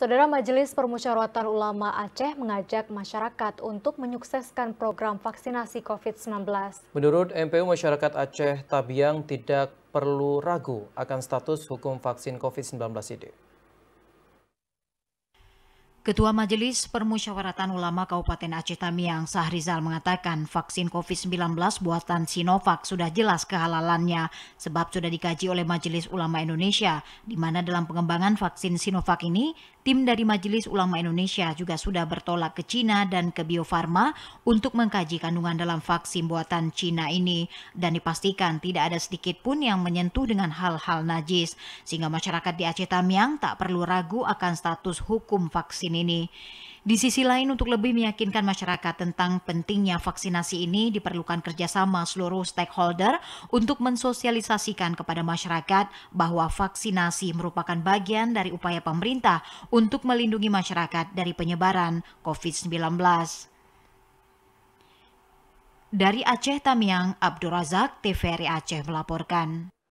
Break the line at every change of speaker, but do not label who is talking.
Saudara Majelis Permusyawaratan Ulama Aceh mengajak masyarakat untuk menyukseskan program vaksinasi COVID-19.
Menurut MPU masyarakat Aceh Tabiang tidak perlu ragu akan status hukum vaksin COVID-19 ini.
Ketua Majelis Permusyawaratan Ulama Kabupaten Aceh Tamiang Sahrizal mengatakan vaksin COVID-19 buatan Sinovac sudah jelas kehalalannya sebab sudah dikaji oleh Majelis Ulama Indonesia di mana dalam pengembangan vaksin Sinovac ini tim dari Majelis Ulama Indonesia juga sudah bertolak ke Cina dan ke Bio Farma untuk mengkaji kandungan dalam vaksin buatan Cina ini dan dipastikan tidak ada sedikit pun yang menyentuh dengan hal-hal najis sehingga masyarakat di Aceh Tamiang tak perlu ragu akan status hukum vaksin ini Di sisi lain, untuk lebih meyakinkan masyarakat tentang pentingnya vaksinasi ini, diperlukan kerjasama seluruh stakeholder untuk mensosialisasikan kepada masyarakat bahwa vaksinasi merupakan bagian dari upaya pemerintah untuk melindungi masyarakat dari penyebaran COVID-19. Dari Aceh Tamiang, Abdurazak TVRI Aceh melaporkan.